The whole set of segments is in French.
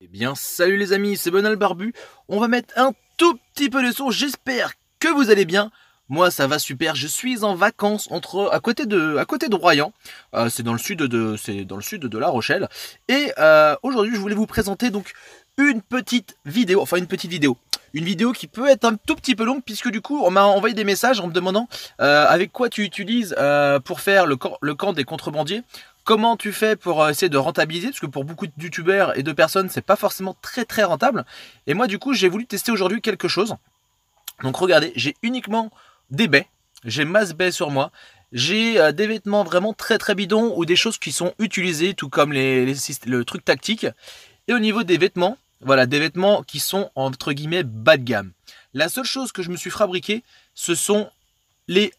Eh bien, salut les amis, c'est Bonal Barbu. On va mettre un tout petit peu de son. J'espère que vous allez bien. Moi, ça va super. Je suis en vacances entre, à côté de, à côté de Royan. Euh, c'est dans le sud de, c'est dans le sud de La Rochelle. Et euh, aujourd'hui, je voulais vous présenter donc une petite vidéo, enfin une petite vidéo, une vidéo qui peut être un tout petit peu longue puisque du coup on m'a envoyé des messages en me demandant euh, avec quoi tu utilises pour faire le, le camp des contrebandiers comment tu fais pour euh, essayer de rentabiliser Parce que pour beaucoup de youtubeurs et de personnes, c'est pas forcément très très rentable. Et moi, du coup, j'ai voulu tester aujourd'hui quelque chose. Donc regardez, j'ai uniquement des baies, j'ai masse baies sur moi, j'ai euh, des vêtements vraiment très très bidons ou des choses qui sont utilisées, tout comme les, le truc tactique. Et au niveau des vêtements, voilà, des vêtements qui sont entre guillemets bas de gamme. La seule chose que je me suis fabriqué, ce sont les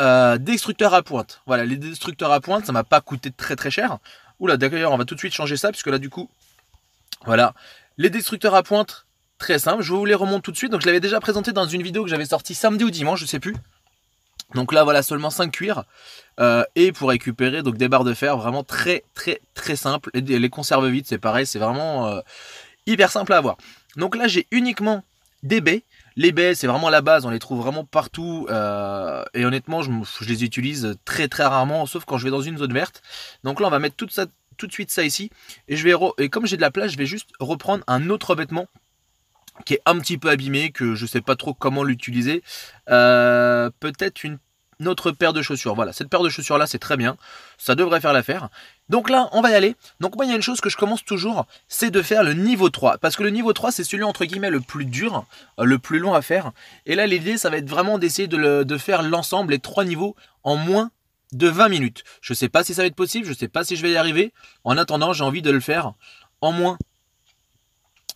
euh, destructeurs à pointe. Voilà, les destructeurs à pointe, ça m'a pas coûté très très cher. Oula, d'ailleurs, on va tout de suite changer ça, puisque là, du coup, voilà. Les destructeurs à pointe, très simple. Je vous les remonte tout de suite. Donc, je l'avais déjà présenté dans une vidéo que j'avais sortie samedi ou dimanche, je sais plus. Donc là, voilà, seulement 5 cuirs. Euh, et pour récupérer donc des barres de fer, vraiment très très très simple. Et les conserves vite c'est pareil, c'est vraiment euh, hyper simple à avoir. Donc là, j'ai uniquement des baies. Les baies, c'est vraiment la base, on les trouve vraiment partout. Euh, et honnêtement, je, les utilise très très rarement, sauf quand je vais dans une zone verte. Donc là, on va mettre tout, ça, tout de suite ça ici. Et, je et comme j'ai de la place, je vais juste reprendre un autre vêtement qui est un petit peu abîmé, que je ne sais pas trop comment l'utiliser. Euh, peut-être une notre paire de chaussures. Voilà, cette paire de chaussures là, c'est très bien. Ça devrait faire l'affaire. Donc là, on va y aller. Donc moi, il y a une chose que je commence toujours, c'est de faire le niveau 3. Parce que le niveau 3, c'est celui entre guillemets le plus dur, euh, le plus long à faire. Et là, l'idée, ça va être vraiment d'essayer de, faire l'ensemble, les trois niveaux, en moins de 20 minutes. Je ne sais pas si ça va être possible, je ne sais pas si je vais y arriver. En attendant, j'ai envie de le faire en moins.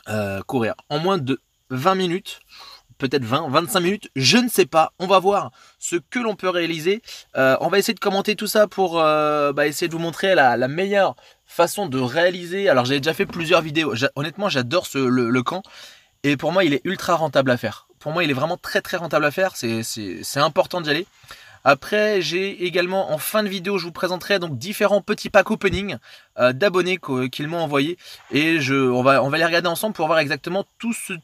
Euh, courir en moins de 20 minutes peut-être 20, 25 minutes, je ne sais pas. On va voir ce que l'on peut réaliser. Euh, on va essayer de commenter tout ça pour euh, bah, essayer de vous montrer la, meilleure façon de réaliser. Alors j'ai déjà fait plusieurs vidéos. Honnêtement, j'adore le, le camp. Et pour moi, il est ultra rentable à faire. Pour moi, il est vraiment très très rentable à faire. C'est important d'y aller. Après, j'ai également en fin de vidéo, je vous présenterai donc différents petits packs opening euh, d'abonnés qu'ils m'ont envoyés. Et je, on, va, on va les regarder ensemble pour voir exactement tout ce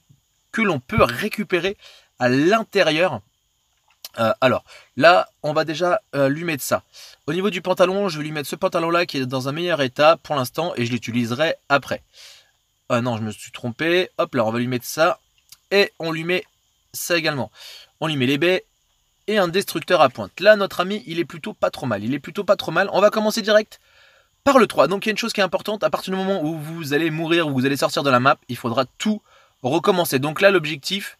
que l'on peut récupérer à l'intérieur. Euh, alors là, on va déjà euh, lui mettre ça. Au niveau du pantalon, je vais lui mettre ce pantalon-là qui est dans un meilleur état pour l'instant et je l'utiliserai après. Ah non, je me suis trompé. Hop là, on va lui mettre ça. Et on lui met ça également. On lui met les baies et un destructeur à pointe. Là, notre ami, il est plutôt pas trop mal. Il est plutôt pas trop mal. On va commencer direct par le 3. Donc il y a une chose qui est importante. À partir du moment où vous allez mourir, où vous allez sortir de la map, il faudra tout recommencer. Donc là, l'objectif,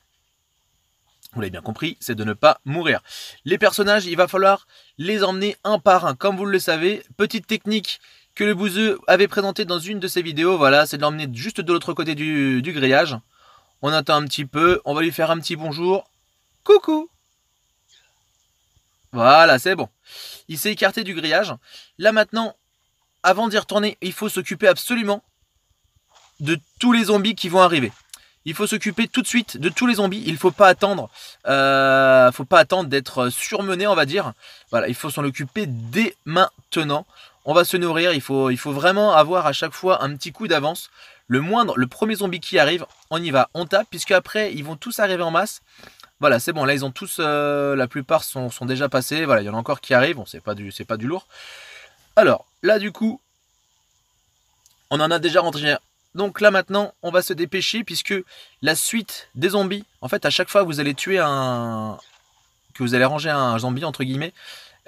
vous l'avez bien compris, c'est de ne pas mourir. Les personnages, il va falloir les emmener un par un. Comme vous le savez, petite technique que le bouseux avait présentée dans une de ses vidéos, voilà, c'est de l'emmener juste de l'autre côté du, du grillage. On attend un petit peu, on va lui faire un petit bonjour. Coucou Voilà, c'est bon. Il s'est écarté du grillage. Là maintenant, avant d'y retourner, il faut s'occuper absolument de tous les zombies qui vont arriver. Il faut s'occuper tout de suite de tous les zombies. Il faut pas attendre, euh, faut pas attendre d'être surmené, on va dire. Voilà, il faut s'en occuper dès maintenant. On va se nourrir. Il faut, il faut vraiment avoir à chaque fois un petit coup d'avance. Le moindre, le premier zombie qui arrive, on y va, on tape, puisque après ils vont tous arriver en masse. Voilà, c'est bon. Là, ils ont tous, euh, la plupart sont, déjà passés. Voilà, il y en a encore qui arrivent. Bon, c'est pas du, c'est pas du lourd. Alors là, du coup, on en a déjà rentré donc là maintenant, on va se dépêcher puisque la suite des zombies, en fait, à chaque fois vous allez tuer un. que vous allez ranger un zombie, entre guillemets,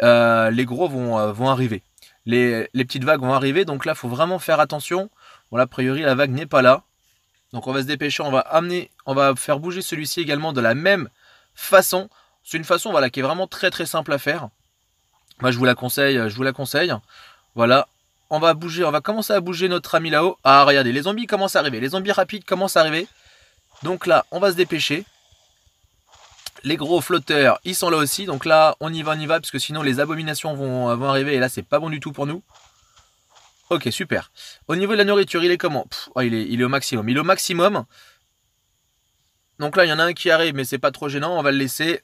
euh, les gros vont, euh, vont arriver. Les, petites vagues vont arriver, donc là, faut vraiment faire attention. Voilà, a priori, la vague n'est pas là. Donc on va se dépêcher, on va amener, on va faire bouger celui-ci également de la même façon. C'est une façon voilà, qui est vraiment très très simple à faire. Moi, je vous la conseille, euh, je vous la conseille. Voilà, on va bouger, on va commencer à bouger notre ami là-haut. Ah, regardez, les zombies commencent à arriver. Les zombies rapides commencent à arriver. Donc là, on va se dépêcher. Les gros flotteurs, ils sont là aussi. Donc là, on y va, on y va, parce que sinon les abominations vont, arriver. Et là, c'est pas bon du tout pour nous. Ok, super. Au niveau de la nourriture, il est comment oh, il, est, il, est, au maximum. Il est au maximum. Donc là, il y en a un qui arrive, mais c'est pas trop gênant. On va le laisser.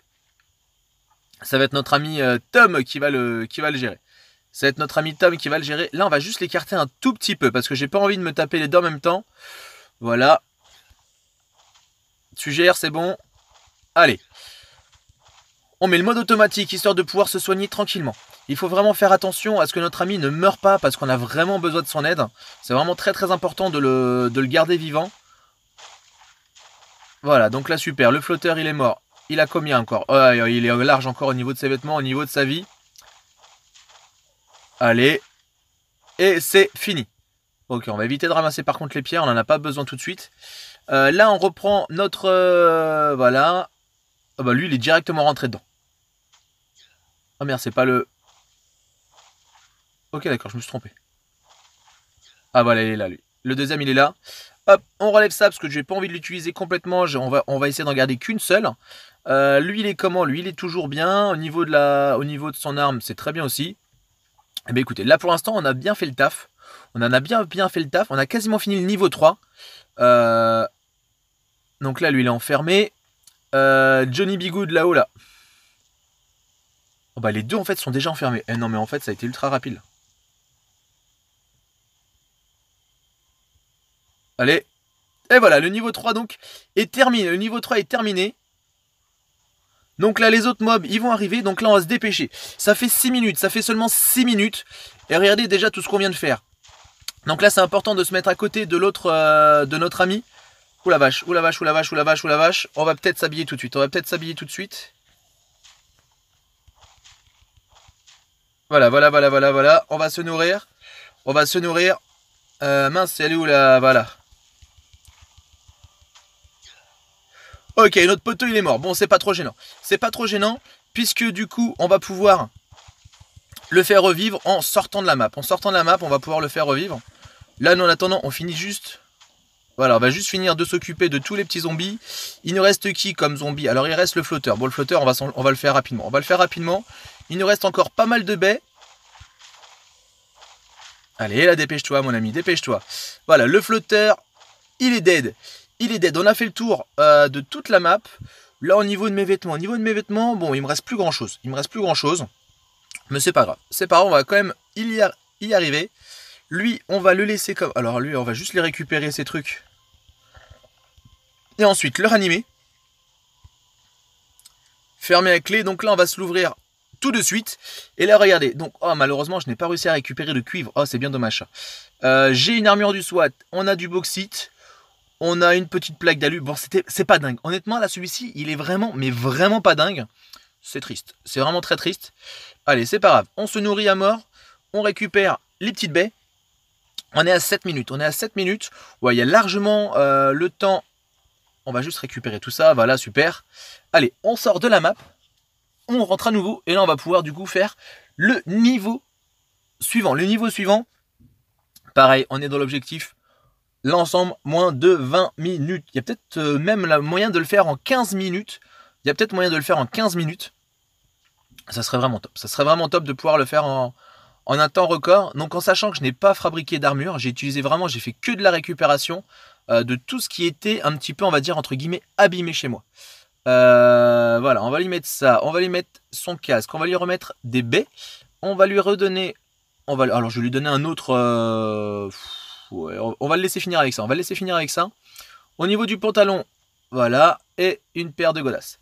Ça va être notre ami euh, Tom qui va le, qui va le gérer. Ça va être notre ami Tom qui va le gérer. Là, on va juste l'écarter un tout petit peu parce que j'ai pas envie de me taper les dents en même temps. Voilà. Tu gères, c'est bon. Allez. On met le mode automatique histoire de pouvoir se soigner tranquillement. Il faut vraiment faire attention à ce que notre ami ne meure pas parce qu'on a vraiment besoin de son aide. C'est vraiment très très important de le, garder vivant. Voilà, donc là super, le flotteur il est mort. Il a combien encore oh, Il est large encore au niveau de ses vêtements, au niveau de sa vie. Allez. Et c'est fini. Ok, on va éviter de ramasser par contre les pierres, on n'en a pas besoin tout de suite. Euh, là, on reprend notre... Euh, voilà. Ah bah lui, il est directement rentré dedans. Ah merde, c'est pas le... Ok, d'accord, je me suis trompé. Ah voilà, il est là, lui. Le deuxième, il est là. Hop, on relève ça parce que n'ai pas envie de l'utiliser complètement. On va, essayer d'en garder qu'une seule. Euh, lui, il est comment Lui, il est toujours bien. Au niveau de, la, au niveau de son arme, c'est très bien aussi. Eh bien écoutez, là pour l'instant on a bien fait le taf. On en a bien bien fait le taf. On a quasiment fini le niveau 3. Euh, donc là lui il est enfermé. Euh, Johnny Bigood là-haut là. Oh, bah, les deux en fait sont déjà enfermés. Eh non mais en fait ça a été ultra rapide. Allez. Et voilà, le niveau 3 donc est terminé. Le niveau 3 est terminé. Donc là, les autres mobs, ils vont arriver. Donc là, on va se dépêcher. Ça fait 6 minutes. Ça fait seulement 6 minutes. Et regardez déjà tout ce qu'on vient de faire. Donc là, c'est important de se mettre à côté de l'autre, euh, de notre ami. Oula la vache, ou la vache, ou la vache, ou la vache, ou la vache. On va peut-être s'habiller tout de suite. On va peut-être s'habiller tout de suite. Voilà, voilà, voilà, voilà, voilà. On va se nourrir. On va se nourrir. Euh, mince, elle est où la... Voilà. Ok, notre poteau il est mort. Bon, c'est pas trop gênant. C'est pas trop gênant puisque du coup, on va pouvoir le faire revivre en sortant de la map. En sortant de la map, on va pouvoir le faire revivre. Là, nous en attendant, on finit juste. Voilà, on va juste finir de s'occuper de tous les petits zombies. Il nous reste qui comme zombie Alors, il reste le flotteur. Bon, le flotteur, on va, on va le faire rapidement. On va le faire rapidement. Il nous reste encore pas mal de baies. Allez, là, dépêche-toi, mon ami, dépêche-toi. Voilà, le flotteur, il est dead il est dead. On a fait le tour euh, de toute la map. Là, au niveau de mes vêtements, au niveau de mes vêtements, bon, il me reste plus grand chose. Il me reste plus grand chose. Mais c'est pas grave. C'est pas grave, on va quand même y, arriver. Lui, on va le laisser comme. Alors, lui, on va juste les récupérer, ces trucs. Et ensuite, le ranimer. Fermer la clé. Donc là, on va se l'ouvrir tout de suite. Et là, regardez. Donc, oh, malheureusement, je n'ai pas réussi à récupérer le cuivre. Oh, c'est bien dommage. Euh, j'ai une armure du SWAT. On a du bauxite. On a une petite plaque d'alu. Bon, c'était, c'est pas dingue. Honnêtement, là, celui-ci, il est vraiment, mais vraiment pas dingue. C'est triste. C'est vraiment très triste. Allez, c'est pas grave. On se nourrit à mort. On récupère les petites baies. On est à 7 minutes. On est à 7 minutes. Ouais, il y a largement euh, le temps. On va juste récupérer tout ça. Voilà, super. Allez, on sort de la map. On rentre à nouveau. Et là, on va pouvoir du coup faire le niveau suivant. Le niveau suivant, pareil, on est dans l'objectif l'ensemble moins de 20 minutes. Il y a peut-être euh, même la moyen de le faire en 15 minutes. Il y a peut-être moyen de le faire en 15 minutes. Ça serait vraiment top. Ça serait vraiment top de pouvoir le faire en, un temps record. Donc en sachant que je n'ai pas fabriqué d'armure, j'ai utilisé vraiment, j'ai fait que de la récupération euh, de tout ce qui était un petit peu, on va dire, entre guillemets, abîmé chez moi. Euh, voilà, on va lui mettre ça, on va lui mettre son casque, on va lui remettre des baies, on va lui redonner, on va, alors je vais lui donner un autre on, va le laisser finir avec ça. On va le laisser finir avec ça. Au niveau du pantalon, voilà. Et une paire de godasses.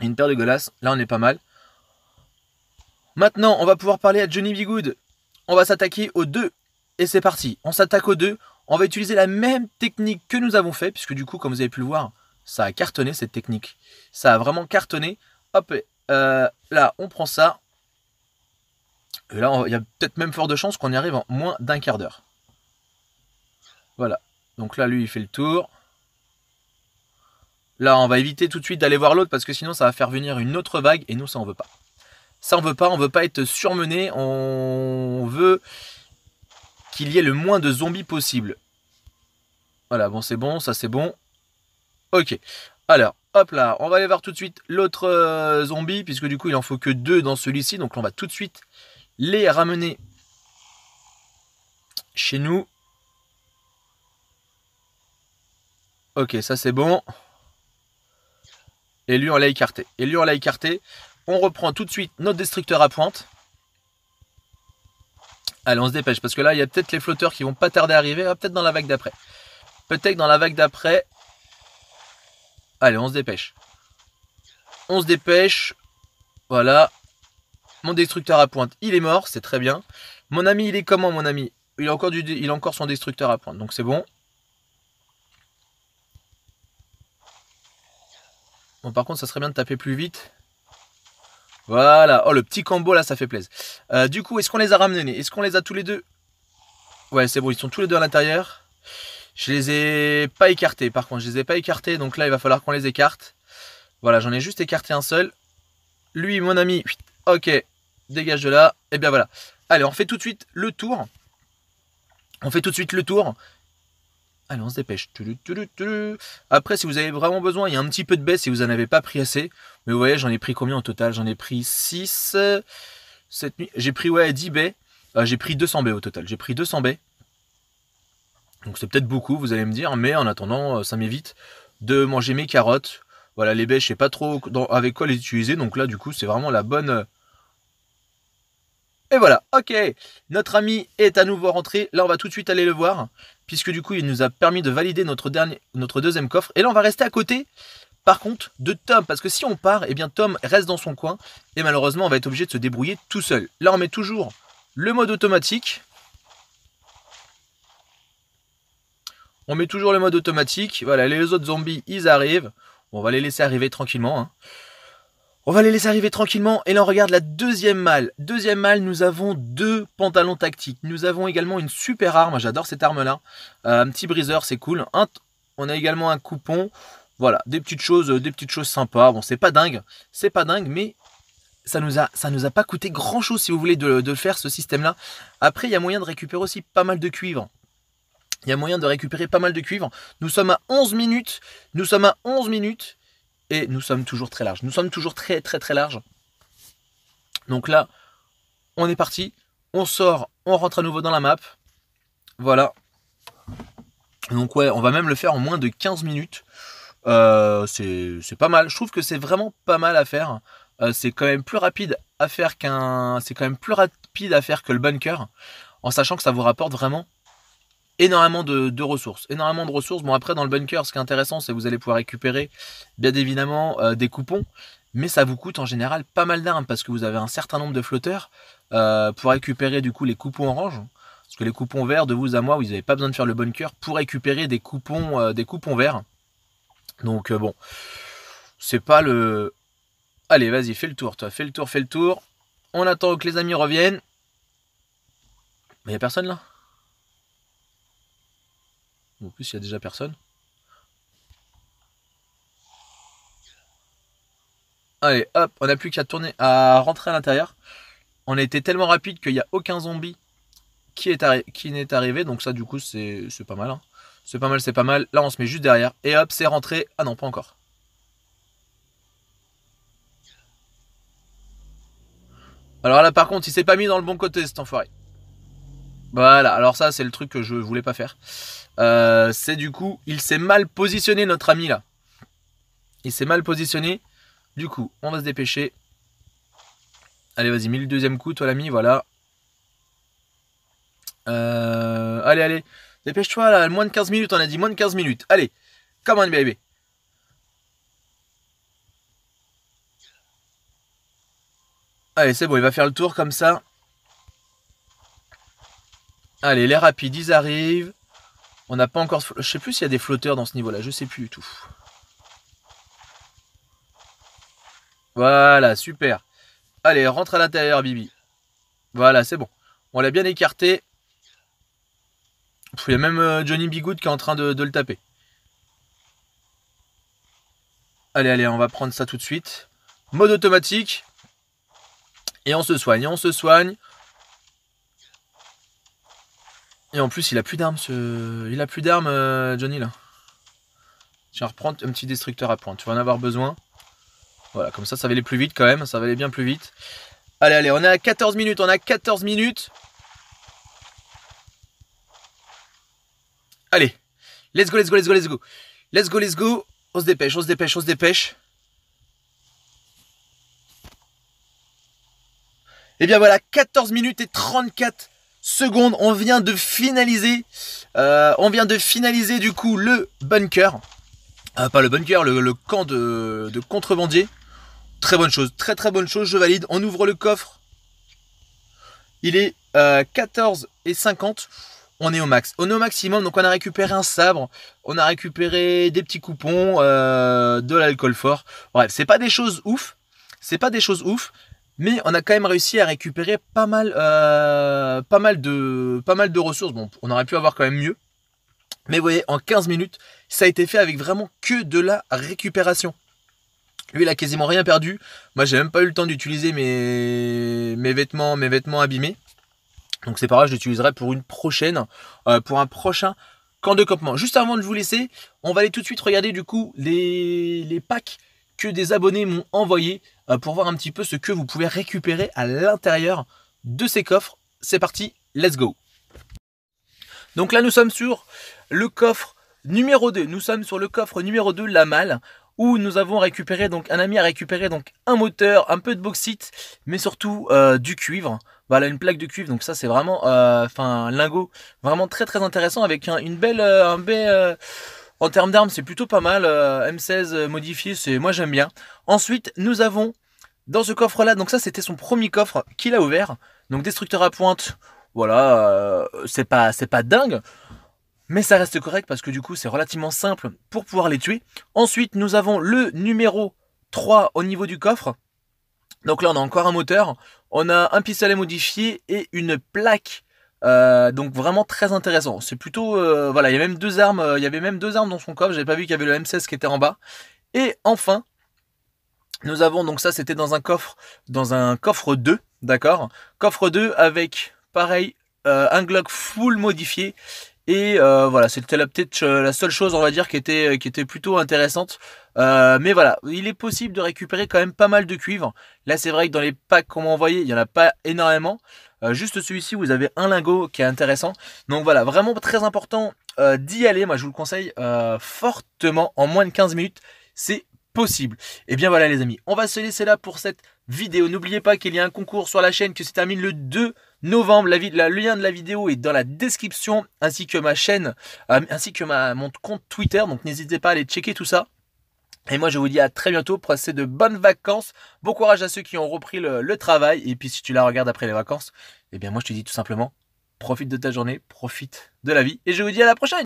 Une paire de golasses. Là, on est pas mal. Maintenant, on va pouvoir parler à Johnny Bigood. On va s'attaquer aux deux. Et c'est parti. On s'attaque aux deux. On va utiliser la même technique que nous avons fait, puisque du coup, comme vous avez pu le voir, ça a cartonné cette technique. Ça a vraiment cartonné. Hop, euh, là, on prend ça. Et là, il y a peut-être même fort de chance qu'on y arrive en moins d'un quart d'heure. Voilà. Donc là, lui, il fait le tour. Là, on va éviter tout de suite d'aller voir l'autre parce que sinon, ça va faire venir une autre vague et nous, ça, on veut pas. Ça, on veut pas. On veut pas être surmené. On veut qu'il y ait le moins de zombies possible. Voilà, bon, c'est bon. Ça, c'est bon. Ok. Alors, hop là, on va aller voir tout de suite l'autre euh, zombie, puisque du coup, il en faut que deux dans celui-ci. Donc, on va tout de suite les ramener chez nous. Ok, ça c'est bon. Et lui, on l'a écarté. Et lui, on l'a écarté. On reprend tout de suite notre destructeur à pointe. Allez, on se dépêche parce que là, il y a peut-être les flotteurs qui vont pas tarder à arriver. Hein, peut-être dans la vague d'après. Peut-être dans la vague d'après. Allez, on se dépêche. On se dépêche. Voilà. Mon destructeur à pointe, il est mort, c'est très bien. Mon ami, il est comment, mon ami il a, encore du, il a encore son destructeur à pointe, donc c'est bon. Bon, par contre, ça serait bien de taper plus vite. Voilà. Oh, le petit combo, là, ça fait plaisir. Euh, du coup, est-ce qu'on les a ramenés Est-ce qu'on les a tous les deux Ouais, c'est bon, ils sont tous les deux à l'intérieur. Je les ai pas écartés, par contre. Je les ai pas écartés, donc là, il va falloir qu'on les écarte. Voilà, j'en ai juste écarté un seul. Lui, mon ami, ok, dégage de là. Et eh bien voilà. Allez, on fait tout de suite le tour. On fait tout de suite le tour. Allez, on se dépêche. Après, si vous avez vraiment besoin, il y a un petit peu de baisse si vous n'en avez pas pris assez. Mais vous voyez, j'en ai pris combien au total J'en ai pris 6, cette nuit. J'ai pris ouais, 10 baies. Euh, j'ai pris 200 baies au total. J'ai pris 200 baies. Donc c'est peut-être beaucoup, vous allez me dire. Mais en attendant, euh, ça m'évite de manger mes carottes. Voilà, les baies, je sais pas trop avec quoi les utiliser. Donc là, du coup, c'est vraiment la bonne, et voilà, ok, notre ami est à nouveau rentré. Là, on va tout de suite aller le voir, puisque du coup, il nous a permis de valider notre, dernier, notre deuxième coffre. Et là, on va rester à côté, par contre, de Tom, parce que si on part, eh bien Tom reste dans son coin, et malheureusement, on va être obligé de se débrouiller tout seul. Là, on met toujours le mode automatique. On met toujours le mode automatique. Voilà, les autres zombies, ils arrivent. on va les laisser arriver tranquillement. Hein. On va les laisser arriver tranquillement et là on regarde la deuxième malle. Deuxième malle, nous avons deux pantalons tactiques. Nous avons également une super arme, j'adore cette arme là. Euh, un petit briseur, c'est cool. on a également un coupon. Voilà, des petites choses, euh, des petites choses sympas. Bon, c'est pas dingue, c'est pas dingue, mais ça nous a, ça nous a pas coûté grand chose si vous voulez de, faire ce système là. Après, il y a moyen de récupérer aussi pas mal de cuivre. Il y a moyen de récupérer pas mal de cuivre. Nous sommes à 11 minutes. Nous sommes à 11 minutes et nous sommes toujours très large. Nous sommes toujours très très très large. Donc là, on est parti, on sort, on rentre à nouveau dans la map. Voilà. Donc ouais, on va même le faire en moins de 15 minutes. Euh, c'est pas mal. Je trouve que c'est vraiment pas mal à faire. Euh, c'est quand même plus rapide à faire qu'un. C'est quand même plus rapide à faire que le bunker. En sachant que ça vous rapporte vraiment énormément de, ressources. Énormément de ressources. Bon, après, dans le bunker, ce qui est intéressant, c'est que vous allez pouvoir récupérer, bien évidemment, euh, des coupons. Mais ça vous coûte en général pas mal d'armes parce que vous avez un certain nombre de flotteurs euh, pour récupérer du coup les coupons orange. Parce que les coupons verts, de vous à moi, vous n'avez pas besoin de faire le bunker pour récupérer des coupons, euh, des coupons verts. Donc bon, c'est pas le. Allez, vas-y, fais le tour, toi, fais le tour, fais le tour. On attend que les amis reviennent. Mais n'y a personne là en plus, il y a déjà personne. Allez, hop, on n'a plus qu'à tourner, à rentrer à l'intérieur. On a été tellement rapide qu'il n'y a aucun zombie qui n'est arrivé. Donc ça, du coup, c'est pas mal. Hein. C'est pas mal, c'est pas mal. Là, on se met juste derrière. Et hop, c'est rentré. Ah non, pas encore. Alors là, par contre, il s'est pas mis dans le bon côté, cet enfoiré. Voilà, alors ça c'est le truc que je voulais pas faire. Euh, c'est du coup, il s'est mal positionné notre ami là. Il s'est mal positionné. Du coup, on va se dépêcher. Allez, vas-y, mets le deuxième coup, toi l'ami, voilà. Euh, allez, allez, dépêche-toi là, moins de 15 minutes, on a dit moins de 15 minutes. Allez, come on baby. Allez, c'est bon, il va faire le tour comme ça. Allez, les rapides, ils arrivent. On n'a pas encore. Je sais plus s'il y a des flotteurs dans ce niveau-là, je sais plus du tout. Voilà, super. Allez, rentre à l'intérieur, Bibi. Voilà, c'est bon. On l'a bien écarté. Il y a même euh, Johnny Bigood qui est en train de, de le taper. Allez, allez, on va prendre ça tout de suite. Mode automatique. Et on se soigne, on se soigne. Et en plus, il a plus d'armes, ce... il a plus d'armes, euh, Johnny là. Tiens, reprends un petit destructeur à point. Tu vas en avoir besoin. Voilà, comme ça, ça va aller plus vite quand même. Ça va aller bien plus vite. Allez, allez, on est à 14 minutes. On a 14 minutes. Allez, let's go, let's go, let's go, let's go. Let's go, let's go. On se dépêche, on se dépêche, on se dépêche. Et eh bien voilà, 14 minutes et 34 seconde, On vient de finaliser, euh, on vient de finaliser du coup le bunker. Euh, pas le bunker, le, camp de, de contrebandiers. Très bonne chose, très très bonne chose, je valide. On ouvre le coffre. Il est 14 euh, et 50. On est au max. On est au maximum, donc on a récupéré un sabre, on a récupéré des petits coupons, de l'alcool fort. Bref, c'est pas des choses ouf, c'est pas des choses ouf, mais on a quand même réussi à récupérer pas mal, euh, pas mal, de, pas mal de ressources. Bon, on aurait pu avoir quand même mieux. Mais vous voyez, en 15 minutes, ça a été fait avec vraiment que de la récupération. Lui, il a quasiment rien perdu. Moi, j'ai même pas eu le temps d'utiliser mes, mes vêtements, mes vêtements abîmés. Donc c'est pareil, je l'utiliserai pour une prochaine, euh, pour un prochain camp de campement. Juste avant de vous laisser, on va aller tout de suite regarder du coup les, les packs que des abonnés m'ont envoyé euh, pour voir un petit peu ce que vous pouvez récupérer à l'intérieur de ces coffres. C'est parti, let's go Donc là nous sommes sur le coffre numéro 2. Nous sommes sur le coffre numéro 2, la malle, où nous avons récupéré, donc un ami a récupéré donc un moteur, un peu de bauxite, mais surtout euh, du cuivre. Voilà, une plaque de cuivre, donc ça c'est vraiment, euh, enfin, un lingot, vraiment très très intéressant avec une belle, un en termes d'armes, c'est plutôt pas mal. Euh, M16 euh, modifié, c'est moi j'aime bien. Ensuite, nous avons dans ce coffre-là, donc ça c'était son premier coffre qu'il a ouvert. Donc destructeur à pointe, voilà, euh, c'est pas c'est pas dingue, mais ça reste correct parce que du coup c'est relativement simple pour pouvoir les tuer. Ensuite, nous avons le numéro 3 au niveau du coffre. Donc là, on a encore un moteur, on a un pistolet modifié et une plaque euh, donc vraiment très intéressant. C'est plutôt euh, voilà, il y a même deux armes, euh, il y avait même deux armes dans son coffre. J'avais pas vu qu'il y avait le M16 qui était en bas. Et enfin, nous avons donc ça, c'était dans un coffre, dans un coffre 2, d'accord, coffre 2 avec pareil un Glock full modifié. Et voilà, c'était peut-être la seule chose, on va dire, qui était, qui était plutôt intéressante. mais voilà, il est possible de récupérer quand même pas mal de cuivre. Là, c'est vrai que dans les packs qu'on m'a envoyé, il n'y en a pas énormément. Euh, juste celui-ci, vous avez un lingot qui est intéressant. Donc voilà, vraiment très important euh, d'y aller. Moi, je vous le conseille euh, fortement. En moins de 15 minutes, c'est possible. Et eh bien voilà, les amis, on va se laisser là pour cette vidéo. N'oubliez pas qu'il y a un concours sur la chaîne qui se termine le 2 novembre. le lien de la vidéo est dans la description, ainsi que ma chaîne, ainsi que ma, mon compte Twitter. Donc n'hésitez pas à aller checker tout ça. Et moi, je vous dis à très bientôt. Passez de bonnes vacances. Bon courage à ceux qui ont repris le, le travail. Et puis, si tu la regardes après les vacances, eh bien, moi, je te dis tout simplement, profite de ta journée, profite de la vie. Et je vous dis à la prochaine.